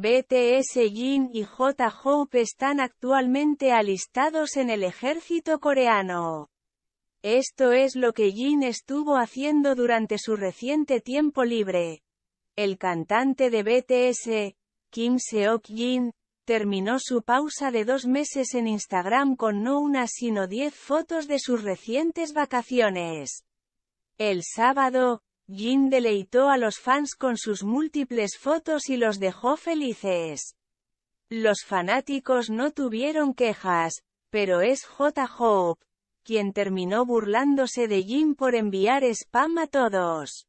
BTS Jin y J-Hope están actualmente alistados en el ejército coreano. Esto es lo que Jin estuvo haciendo durante su reciente tiempo libre. El cantante de BTS, Kim Seok Jin, terminó su pausa de dos meses en Instagram con no una sino diez fotos de sus recientes vacaciones. El sábado, Jin deleitó a los fans con sus múltiples fotos y los dejó felices. Los fanáticos no tuvieron quejas, pero es J. Hope, quien terminó burlándose de Jin por enviar spam a todos.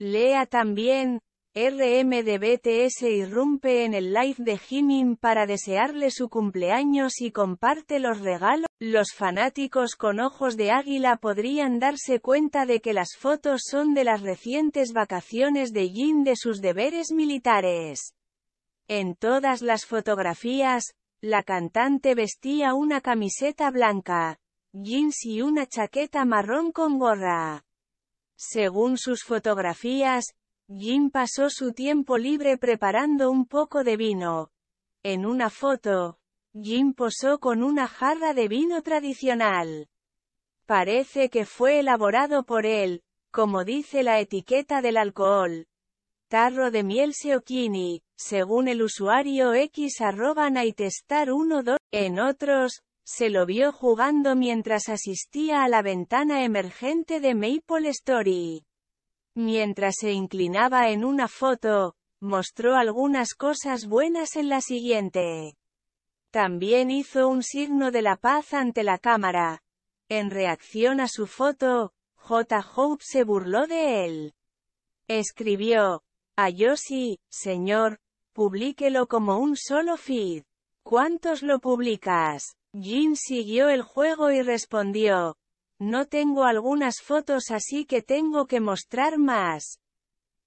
Lea también, de BTS irrumpe en el live de Jimin para desearle su cumpleaños y comparte los regalos. Los fanáticos con ojos de águila podrían darse cuenta de que las fotos son de las recientes vacaciones de Jin de sus deberes militares. En todas las fotografías, la cantante vestía una camiseta blanca, jeans y una chaqueta marrón con gorra. Según sus fotografías, Jim pasó su tiempo libre preparando un poco de vino. En una foto, Jim posó con una jarra de vino tradicional. Parece que fue elaborado por él, como dice la etiqueta del alcohol. Tarro de miel seokini, según el usuario x 12. En otros, se lo vio jugando mientras asistía a la ventana emergente de Maple Story. Mientras se inclinaba en una foto, mostró algunas cosas buenas en la siguiente. También hizo un signo de la paz ante la cámara. En reacción a su foto, J. Hope se burló de él. Escribió, a Yoshi, señor, publíquelo como un solo feed. ¿Cuántos lo publicas? Jin siguió el juego y respondió, no tengo algunas fotos así que tengo que mostrar más.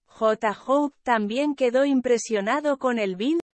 J. Hope también quedó impresionado con el vídeo.